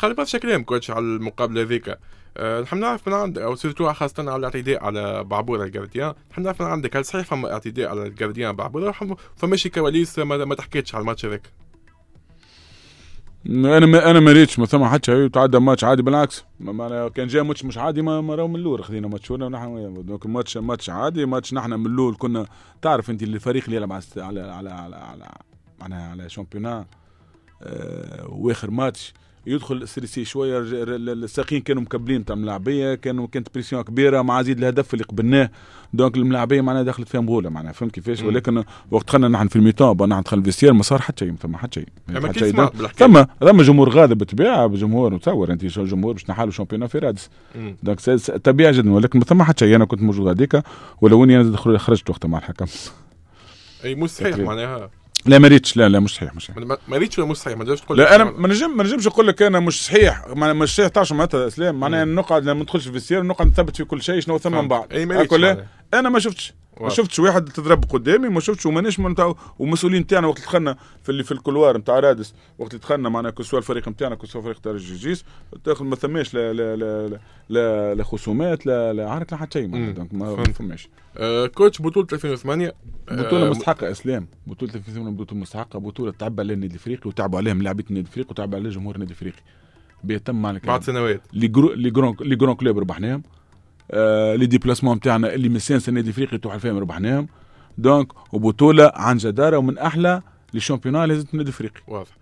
خلي برشا كلام كوتش على المقابله ذيك أه، نحب نعرف من عندك او سيرتو خاصه على الاعتداء على بعبوره الجارديان نحب نعرف من عندك هل صحيح فما اعتداء على الجارديان بعبوره فما شي كواليس ما, ما تحكيتش على الماتش هذاك انا ما انا ما ريتش ما ثم حتى تعدى ماتش عادي بالعكس معناها كان جاي ماتش مش عادي ما, ما راهو من اللور خذينا ماتش ولا نحن دونك ماتش ماتش عادي ماتش نحن من اللور كنا تعرف انت الفريق اللي يلعب على على على على معناها على, على, على شامبيونا آه واخر ماتش يدخل السريسي شويه الساقين كانوا مكبلين تاع الملاعبيه كانوا كانت بريسيون كبيره مع زيد الهدف اللي قبلناه دونك الملاعبيه معناها دخلت فيها مغوله معناها فهمت كيفاش ولكن وقت دخلنا نحن في الميتون نحن دخل الفيستير ما صار حتى شيء ما حتى شيء حتى شيء ثم ثم جمهور غاضب بالطبيعه جمهور تصور انت جمهور باش نحالوا شامبيون في رادس دونك طبيعي جدا ولكن ما ثم حتى شيء انا كنت موجود هذيك ولو اني انا خرجت وقتها مع الحكم اي مستحيل معناها لا ما ريتش لا لا مش صحيح مش صحيح ما ريتش مش صحيح ما تقدرش تقول لا انا ما نجم ما نجمش نقول لك انا مش صحيح مش صحيح تعرف معناتها اسلام معناها نقعد ما ندخلش في السير ونقعد نثبت في كل شيء شنو ثم من بعد اي ما انا ما شفتش ما شفتش واحد تضرب قدامي ما شفتش ومانيش نتاع ومسؤولين نتاعنا وقت دخلنا في اللي في الكلوار نتاع رادس وقت دخلنا معنا كسوا الفريق نتاعنا كسوا فريق تاع الجيجيس تاخذ ما ثماش لا لا لا لا, لا خصومات لا لا عرك لا حتى شيء ما ثماش آه، كوتش بطولة 2008 آه، بطولة مستحقة اسلام بطولة 2008 بطولة مستحقة بطولة تعب على النادي الافريقي وتعبوا عليهم لاعبين النادي الافريقي وتعبوا على جمهور النادي الافريقي بيتم على بعد سنوات لي جرون كلوب ربحناهم آه، لي ديبلاسمون نتاعنا اللي مزيان السنه دي افريقيا توحل فيهم ربحناهم دونك وبطوله عن جداره ومن احلى لي شامبيونات اللي لازم افريقيا واضح